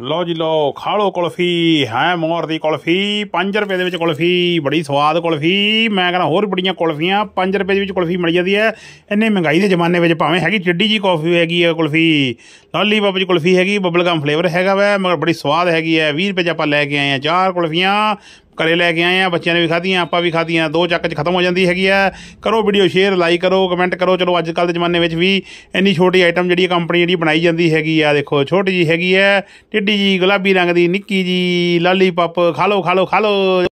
ਲਓ ਜੀ ਲਓ ਖਾ ਕੁਲਫੀ ਹੈ ਮੋਰ ਦੀ ਕੁਲਫੀ 5 ਰੁਪਏ ਦੇ ਵਿੱਚ ਕੁਲਫੀ ਬੜੀ ਸਵਾਦ ਕੁਲਫੀ ਮੈਂ ਕਹਿੰਦਾ ਹੋਰ ਬੜੀਆਂ ਕੁਲਫੀਆਂ 5 ਰੁਪਏ ਦੇ ਵਿੱਚ ਕੁਲਫੀ ਮਿਲ ਜਾਂਦੀ ਹੈ ਇੰਨੇ ਮਹਿੰਗਾਈ ਦੇ ਜ਼ਮਾਨੇ ਵਿੱਚ ਭਾਵੇਂ ਹੈਗੀ ਟਿੱਡੀ ਜੀ ਕੁਲਫੀ ਹੈਗੀ ਹੈ ਕੁਲਫੀ ਲਾਲੀਪੌਪ ਜੀ ਕੁਲਫੀ ਹੈਗੀ ਬਬਲ ਗਮ ਫਲੇਵਰ ਹੈਗਾ ਵੈ ਮਗਰ ਬੜੀ ਸਵਾਦ ਹੈਗੀ ਹੈ 20 ਰੁਪਏ 'ਚ ਆਪਾਂ ਲੈ ਕੇ ਆਏ ਆ ਚਾਰ ਕੁਲਫੀਆਂ ਘਰੇ ਲੈ ਕੇ ਆਏ ਆ ਬੱਚਿਆਂ ਨੇ ਵੀ ਖਾਧੀਆਂ ਆਪਾਂ ਵੀ ਖਾਧੀਆਂ ਦੋ ਚੱਕ 'ਚ ਖਤਮ ਹੋ ਜਾਂਦੀ ਹੈਗੀ ਆ ਕਰੋ ਵੀਡੀਓ ਸ਼ੇਅਰ ਲਾਈਕ ਕਰੋ ਕਮੈਂਟ ਕਰੋ ਚਲੋ ਅੱਜ ਕੱਲ ਦੇ ਜ਼ਮਾਨੇ ਵਿੱਚ ਵੀ ਇੰਨੀ ਛੋਟੀ ਆਈਟਮ ਜਿਹੜੀ ਕੰਪਨੀ ਜਿਹੜੀ ਬਣਾਈ ਜਾਂਦੀ ਹੈਗੀ ਆ ਦੇਖੋ ਛੋਟੀ ਜੀ ਹੈਗੀ ਆ ਟਿੱਡੀ ਜੀ ਗੁਲਾਬੀ ਰੰਗ ਦੀ ਨਿੱਕੀ ਜੀ ਲਾਲੀਪਪ ਖਾ ਲਓ ਖਾ ਲਓ ਖਾ ਲਓ